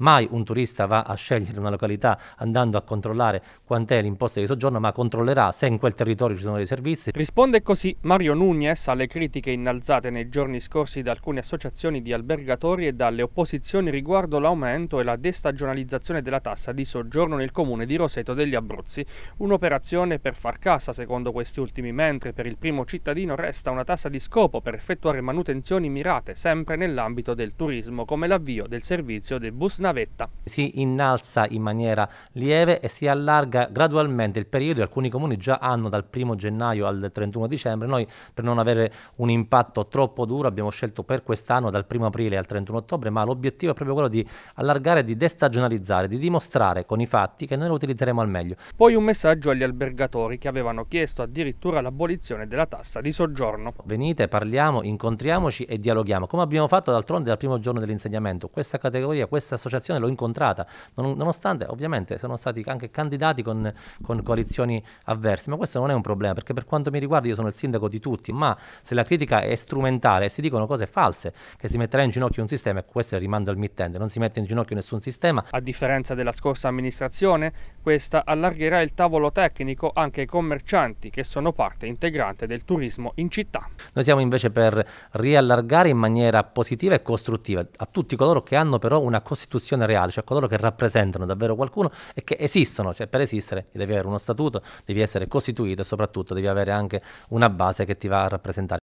Mai un turista va a scegliere una località andando a controllare quant'è l'imposta di soggiorno, ma controllerà se in quel territorio ci sono dei servizi. Risponde così Mario Nunez alle critiche innalzate nei giorni scorsi da alcune associazioni di albergatori e dalle opposizioni riguardo l'aumento e la destagionalizzazione della tassa di soggiorno nel comune di Roseto degli Abruzzi. Un'operazione per far cassa, secondo questi ultimi, mentre per il primo cittadino resta una tassa di scopo per effettuare manutenzioni mirate sempre nell'ambito del turismo, come l'avvio del servizio del bus una vetta. Si innalza in maniera lieve e si allarga gradualmente il periodo, alcuni comuni già hanno dal 1 gennaio al 31 dicembre, noi per non avere un impatto troppo duro abbiamo scelto per quest'anno dal 1 aprile al 31 ottobre, ma l'obiettivo è proprio quello di allargare, di destagionalizzare, di dimostrare con i fatti che noi lo utilizzeremo al meglio. Poi un messaggio agli albergatori che avevano chiesto addirittura l'abolizione della tassa di soggiorno. Venite, parliamo, incontriamoci e dialoghiamo, come abbiamo fatto d'altronde dal primo giorno dell'insegnamento. Questa categoria, questa associazione associazione l'ho incontrata, non, nonostante ovviamente sono stati anche candidati con, con, coalizioni avverse, ma questo non è un problema perché per quanto mi riguarda io sono il sindaco di tutti, ma se la critica è strumentale e si dicono cose false, che si metterà in ginocchio un sistema, e questo è il rimando al mittente, non si mette in ginocchio nessun sistema. A differenza della scorsa amministrazione, questa allargherà il tavolo tecnico anche ai commercianti che sono parte integrante del turismo in città. Noi siamo invece per riallargare in maniera positiva e costruttiva a tutti coloro che hanno però una costituzione professione reale, cioè coloro che rappresentano davvero qualcuno e che esistono, cioè per esistere devi avere uno statuto, devi essere costituito e soprattutto devi avere anche una base che ti va a rappresentare.